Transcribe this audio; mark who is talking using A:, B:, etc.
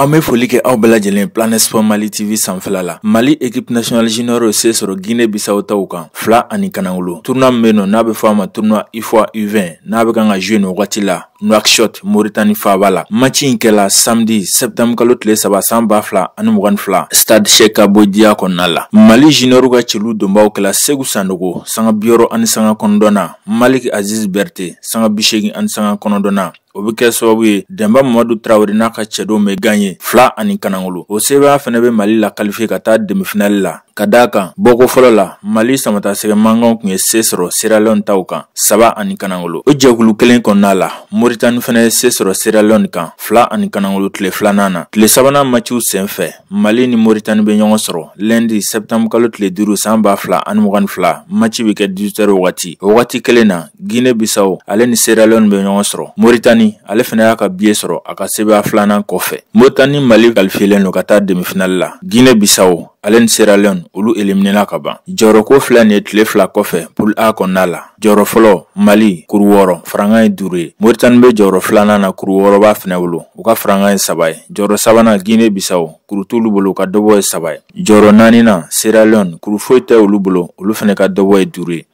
A: an be foli kɛ aw bɛlajɛlen planet sport mali tv sanfɛla la mali ekipe national junior ye se sɔrɔ guine bisaw taw kan fila ani kanangolo turuna min be nɔ n'a be fɔ a ma turuna ifoi u20 n'a be kan ka zuye nin wagati la Nouakchott Mauritanie faba la machi in kɛla samedi septembre kalo tile saba san ba fila ani mugan fila stade sheka bodiya diya kɔnɔna la mali juniɔrw ka celu donbaw kɛla segu sandogo sanga biyɔrɔ ani sanga kɔnɔdɔna malik aziz berte sanga bisegin ani sanga kɔnɔdɔna o be kɛ sababu ye dɛnba mamadu tarawele n'a ka cɛdenw bɛ gan ye fila ani kanangolo o sebaaya fɛnɛ be mali la kalife ka taa demifinɛli la ka d'a kan bɔko fɔlɔ la mali samatasɛgɛ mankanw tun ye see sɔrɔ seralɔn taw kan saba ani kanagolo o jɛkulu kelen kɔnɔna la moritani fana ye see sɔrɔ seralɔn kan fila ani kanagolo tile filanan na tile sabanan maciw sen fɛ mali ni moritani be ɲɔgɔn sɔrɔ lɛndi sɛptanbu tile duru san b'a fila ani mugani fila maci be kɛ dijitɛri wagati o wagati kelen na gine bisaw ale ni seralɔn be ɲɔgɔn sɔrɔ moritani ale fɛnɛ y'a ka biye sɔrɔ a ka sebaaya filanan kɔfɛ moritani mali kalifiyelen lo ka taa demifinali la gine bisaw ale ni Sierra Leone olu éliminera ka ban jɔrɔko filɛ nin ye tile fila kɔfɛ pul A kɔnɔna la jɔrɔ fɔlɔ Mali kuru wɔɔrɔ farankan ye duru ye Mauritanie be jɔrɔ filanan na kuru wɔɔrɔba fɛnɛ bolo u ka faranga ye saba ye jɔrɔ sabana Guinée bisaw kuru t'olu bolo u ka dɔbɔ ye saba ye jɔrɔ naaninan Sierra Leone kuru foyi tɛ olu bolo olu fɛnɛ ka dɔbɔ ye duru ye